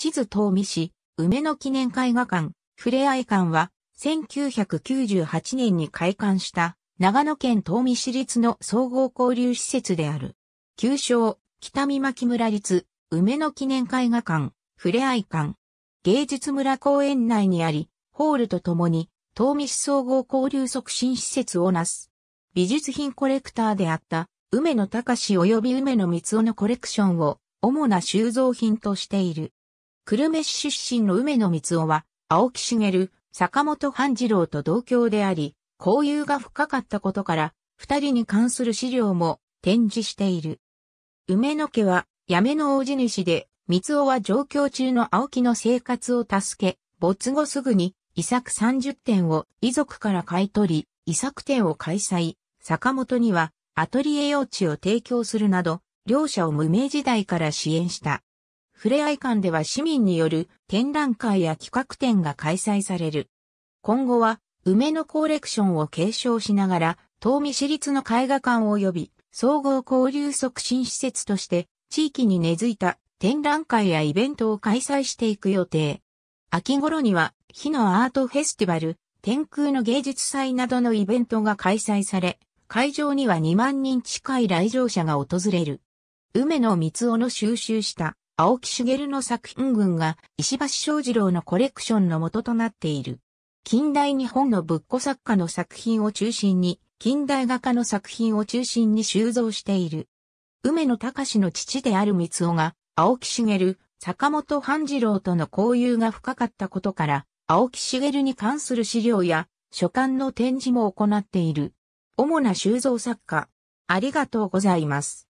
地図東美市、梅の記念絵画館、ふれあい館は、1998年に開館した、長野県東美市立の総合交流施設である。旧称、北見牧村立、梅の記念絵画館、ふれあい館。芸術村公園内にあり、ホールと共に、東見市総合交流促進施設をなす。美術品コレクターであった、梅野隆及び梅野光雄のコレクションを、主な収蔵品としている。久留米市出身の梅野光雄は、青木茂、坂本半次郎と同郷であり、交友が深かったことから、二人に関する資料も展示している。梅野家は、やめの大地主で、光雄は上京中の青木の生活を助け、没後すぐに、遺作30点を遺族から買い取り、遺作展を開催、坂本にはアトリエ用地を提供するなど、両者を無名時代から支援した。ふれあい館では市民による展覧会や企画展が開催される。今後は、梅のコレクションを継承しながら、東見市立の絵画館及び総合交流促進施設として、地域に根付いた展覧会やイベントを開催していく予定。秋頃には、火のアートフェスティバル、天空の芸術祭などのイベントが開催され、会場には2万人近い来場者が訪れる。梅の三尾の収集した青木茂の作品群が石橋正二郎のコレクションの元となっている。近代日本の仏庫作家の作品を中心に、近代画家の作品を中心に収蔵している。梅野隆の父である三尾が、青木茂、坂本半次郎との交友が深かったことから、青木茂に関する資料や書簡の展示も行っている。主な収蔵作家。ありがとうございます。